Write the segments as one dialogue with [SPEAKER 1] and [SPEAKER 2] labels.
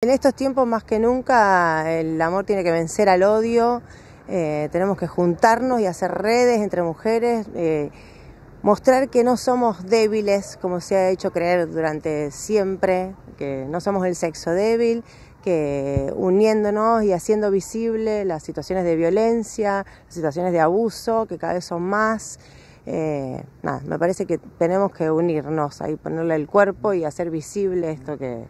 [SPEAKER 1] En estos tiempos más que nunca el amor tiene que vencer al odio, eh, tenemos que juntarnos y hacer redes entre mujeres, eh, mostrar que no somos débiles como se ha hecho creer durante siempre, que no somos el sexo débil, que uniéndonos y haciendo visible las situaciones de violencia, las situaciones de abuso, que cada vez son más. Eh, me parece que tenemos que unirnos, ahí ponerle el cuerpo y hacer visible esto que,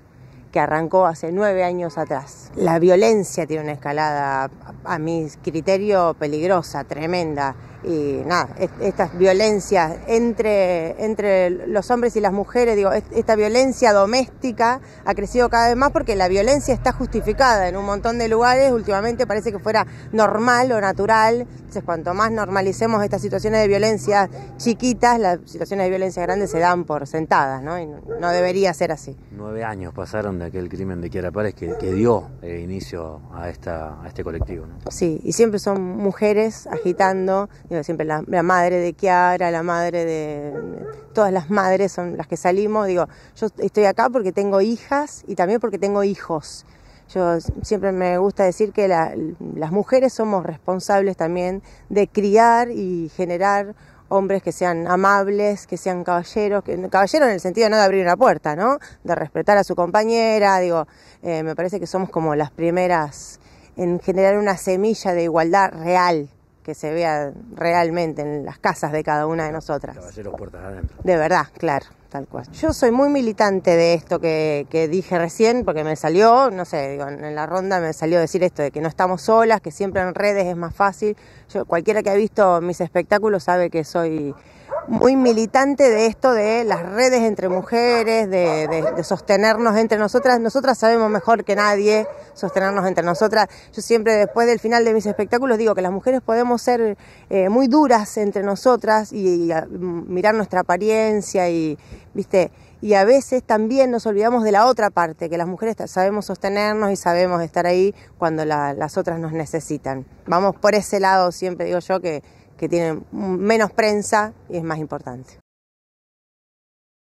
[SPEAKER 1] que arrancó hace nueve años atrás. La violencia tiene una escalada, a mi criterio, peligrosa, tremenda y nada, estas violencias entre, entre los hombres y las mujeres, digo, esta violencia doméstica ha crecido cada vez más porque la violencia está justificada en un montón de lugares, últimamente parece que fuera normal o natural, entonces cuanto más normalicemos estas situaciones de violencia chiquitas, las situaciones de violencia grandes se dan por sentadas, ¿no? Y no debería ser así. Nueve años pasaron de aquel crimen de Kiara Párez que, dio eh, inicio a, esta, a este colectivo, ¿no? Sí, y siempre son mujeres agitando digo, siempre la, madre de Kiara, la madre de... Todas las madres son las que salimos, digo, yo estoy acá porque tengo hijas y también porque tengo hijos. Yo siempre me gusta decir que las mujeres somos responsables también de criar y generar hombres que sean amables, que sean caballeros, que, caballero en el sentido no de abrir una puerta, ¿no? De respetar a su compañera, digo, eh, me parece que somos como las primeras en generar una semilla de igualdad real que se vea realmente en las casas de cada una de nosotras. Caballeros puertas adentro. De verdad, claro, tal cual. Yo soy muy militante de esto que, dije recién, porque me salió, no sé, en la ronda me salió decir esto de que no estamos solas, que siempre en redes es más fácil. Yo, cualquiera que ha visto mis espectáculos sabe que soy muy militante de esto de las redes entre mujeres, de, de, sostenernos entre nosotras. Nosotras sabemos mejor que nadie sostenernos entre nosotras. Yo siempre después del final de mis espectáculos digo que las mujeres podemos ser eh, muy duras entre nosotras y, ah, mm, mirar nuestra apariencia y, viste, y a veces también nos olvidamos de la otra parte, que las mujeres sabemos sostenernos y sabemos estar ahí cuando las otras nos necesitan. Vamos por ese lado, siempre digo yo que que tienen menos prensa y es más importante.